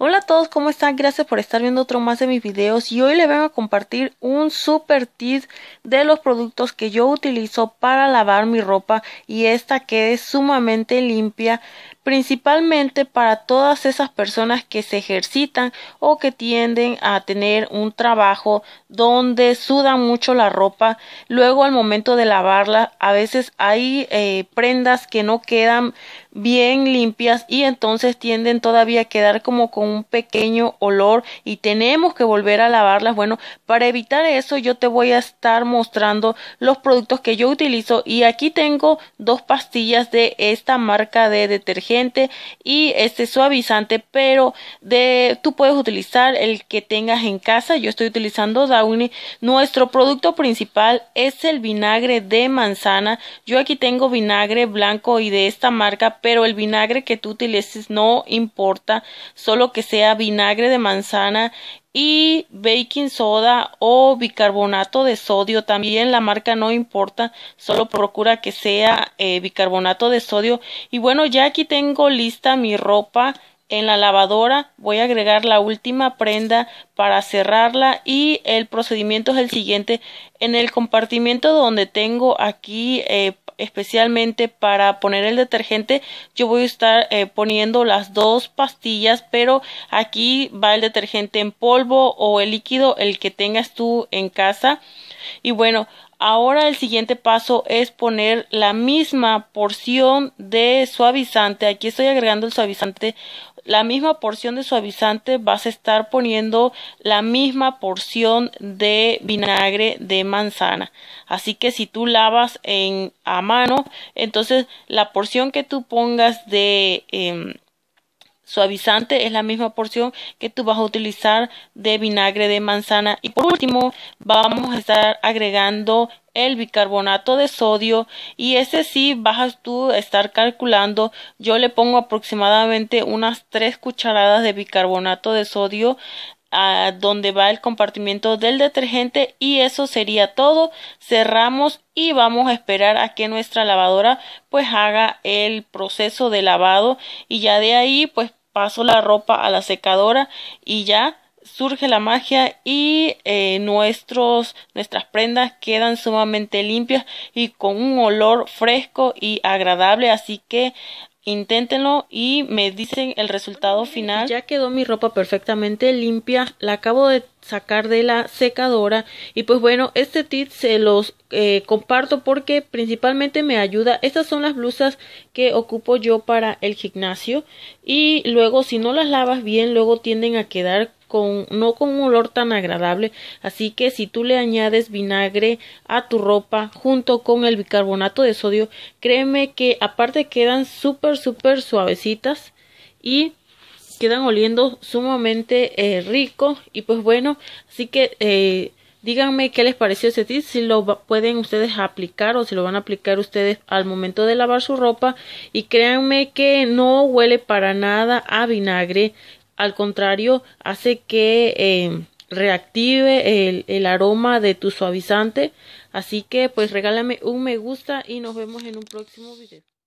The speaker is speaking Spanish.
Hola a todos, ¿cómo están? Gracias por estar viendo otro más de mis videos y hoy les vengo a compartir un super tip de los productos que yo utilizo para lavar mi ropa y esta quede sumamente limpia principalmente para todas esas personas que se ejercitan o que tienden a tener un trabajo donde suda mucho la ropa luego al momento de lavarla a veces hay eh, prendas que no quedan bien limpias y entonces tienden todavía a quedar como con un pequeño olor y tenemos que volver a lavarlas. Bueno, para evitar eso yo te voy a estar mostrando los productos que yo utilizo y aquí tengo dos pastillas de esta marca de detergente y este suavizante, pero de tú puedes utilizar el que tengas en casa. Yo estoy utilizando Downy. Nuestro producto principal es el vinagre de manzana. Yo aquí tengo vinagre blanco y de esta marca, pero el vinagre que tú utilices no importa, solo que sea vinagre de manzana y baking soda o bicarbonato de sodio también la marca no importa solo procura que sea eh, bicarbonato de sodio y bueno ya aquí tengo lista mi ropa en la lavadora voy a agregar la última prenda para cerrarla y el procedimiento es el siguiente en el compartimiento donde tengo aquí eh, especialmente para poner el detergente yo voy a estar eh, poniendo las dos pastillas pero aquí va el detergente en polvo o el líquido el que tengas tú en casa y bueno Ahora el siguiente paso es poner la misma porción de suavizante. Aquí estoy agregando el suavizante. La misma porción de suavizante vas a estar poniendo la misma porción de vinagre de manzana. Así que si tú lavas en, a mano, entonces la porción que tú pongas de... Em, Suavizante es la misma porción que tú vas a utilizar de vinagre de manzana. Y por último, vamos a estar agregando el bicarbonato de sodio y ese sí vas tú a estar calculando yo le pongo aproximadamente unas 3 cucharadas de bicarbonato de sodio a donde va el compartimiento del detergente y eso sería todo cerramos y vamos a esperar a que nuestra lavadora pues haga el proceso de lavado y ya de ahí pues paso la ropa a la secadora y ya surge la magia y eh, nuestros, nuestras prendas quedan sumamente limpias y con un olor fresco y agradable así que Inténtenlo y me dicen el resultado final. Ya quedó mi ropa perfectamente limpia. La acabo de sacar de la secadora. Y pues bueno, este tip se los eh, comparto porque principalmente me ayuda. Estas son las blusas que ocupo yo para el gimnasio. Y luego si no las lavas bien, luego tienden a quedar no con un olor tan agradable, así que si tú le añades vinagre a tu ropa junto con el bicarbonato de sodio, créeme que aparte quedan súper, súper suavecitas y quedan oliendo sumamente eh, rico y pues bueno, así que eh, díganme qué les pareció ese tip, si lo pueden ustedes aplicar o si lo van a aplicar ustedes al momento de lavar su ropa y créanme que no huele para nada a vinagre al contrario, hace que eh, reactive el, el aroma de tu suavizante. Así que pues regálame un me gusta y nos vemos en un próximo video.